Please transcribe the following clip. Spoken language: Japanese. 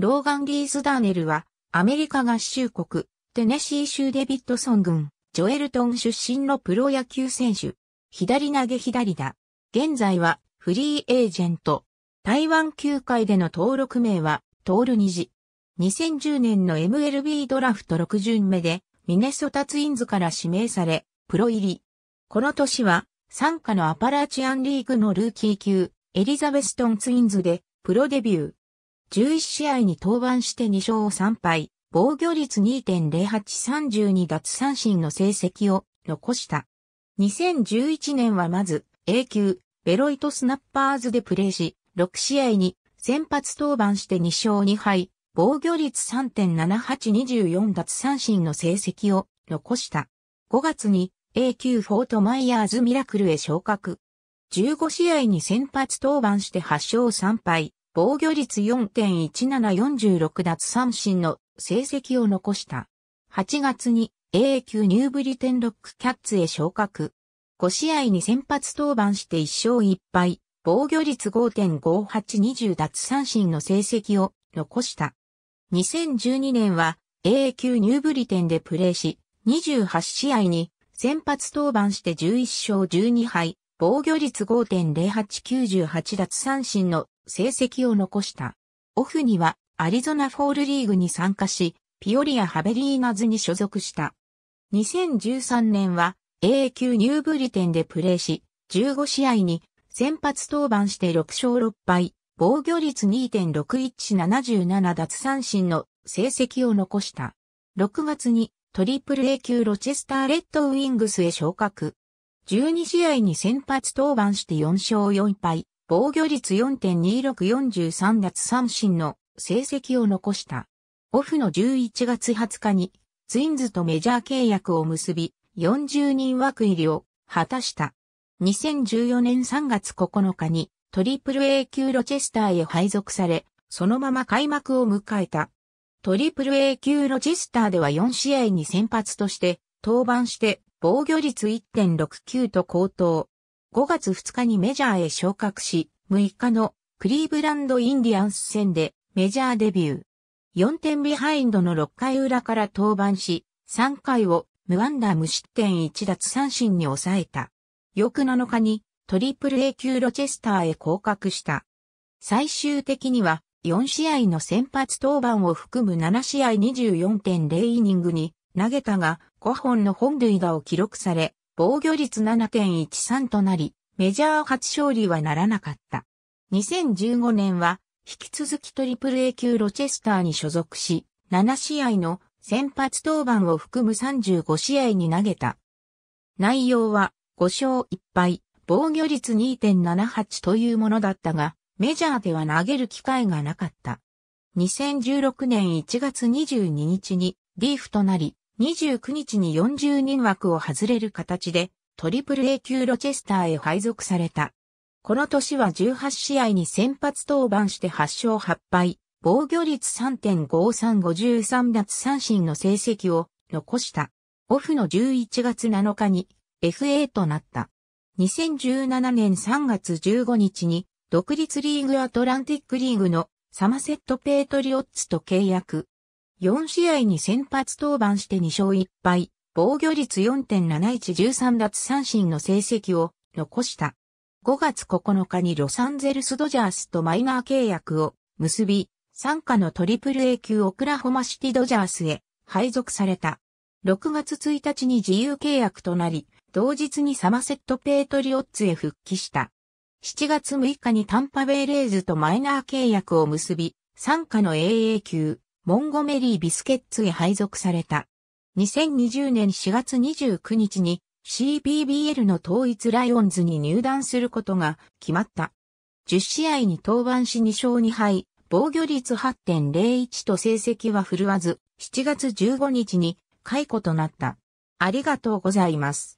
ローガン・リーズ・ダーネルは、アメリカ合衆国、テネシー州デビッドソン郡、ジョエルトン出身のプロ野球選手。左投げ左打。現在は、フリーエージェント。台湾球界での登録名は、トール二次。2010年の MLB ドラフト6巡目で、ミネソタツインズから指名され、プロ入り。この年は、参加のアパラチアンリーグのルーキー級、エリザベストンツインズで、プロデビュー。11試合に登板して2勝3敗、防御率2.0832奪三振の成績を残した。2011年はまず A 級ベロイトスナッパーズでプレーし、6試合に先発登板して2勝2敗、防御率3.7824奪三振の成績を残した。5月に A 級フォートマイヤーズミラクルへ昇格。15試合に先発登板して8勝3敗、防御率4.1746奪三振の成績を残した。8月に A 級ニューブリテンロックキャッツへ昇格。5試合に先発登板して1勝1敗、防御率5.5820奪三振の成績を残した。2012年は A 級ニューブリテンでプレーし、28試合に先発登板して11勝12敗、防御率5.0898奪三振の成績を残した。オフにはアリゾナフォールリーグに参加し、ピオリア・ハベリーナズに所属した。2013年は A 級ニューブリテンでプレーし、15試合に先発登板して6勝6敗、防御率2.6177奪三振の成績を残した。6月にトリプル A 級ロチェスターレッドウィングスへ昇格。12試合に先発登板して4勝4敗、防御率4.2643奪三振の成績を残した。オフの11月20日にツインズとメジャー契約を結び40人枠入りを果たした。2014年3月9日にトリプル A 級ロチェスターへ配属され、そのまま開幕を迎えた。トリプル A 級ロチェスターでは4試合に先発として登板して防御率1.69と高騰。5月2日にメジャーへ昇格し、6日のクリーブランドインディアンス戦でメジャーデビュー。4点ビハインドの6回裏から登板し、3回を無安打無失点1奪三振に抑えた。翌7日にトリプル A 級ロチェスターへ降格した。最終的には4試合の先発登板を含む7試合24.0イニングに投げたが、5本の本塁打を記録され、防御率7.13となり、メジャー初勝利はならなかった。2015年は、引き続きトリプル A 級ロチェスターに所属し、7試合の先発登板を含む35試合に投げた。内容は5勝1敗、防御率2.78というものだったが、メジャーでは投げる機会がなかった。2016年1月22日にリーフとなり、29日に40人枠を外れる形で、トリプル A 級ロチェスターへ配属された。この年は18試合に先発登板して8勝8敗、防御率3.5353奪三振の成績を残した。オフの11月7日に FA となった。2017年3月15日に独立リーグアトランティックリーグのサマセットペイトリオッツと契約。4試合に先発登板して2勝1敗、防御率4.7113奪三振の成績を残した。5月9日にロサンゼルスドジャースとマイナー契約を結び、参加のトリプル A 級オクラホマシティドジャースへ配属された。6月1日に自由契約となり、同日にサマセットペートリオッツへ復帰した。7月6日にタンパベイレーズとマイナー契約を結び、参加の AA 級モンゴメリー・ビスケッツへ配属された。2020年4月29日に CBBL の統一ライオンズに入団することが決まった。10試合に登板し2勝2敗、防御率8.01と成績は振るわず、7月15日に解雇となった。ありがとうございます。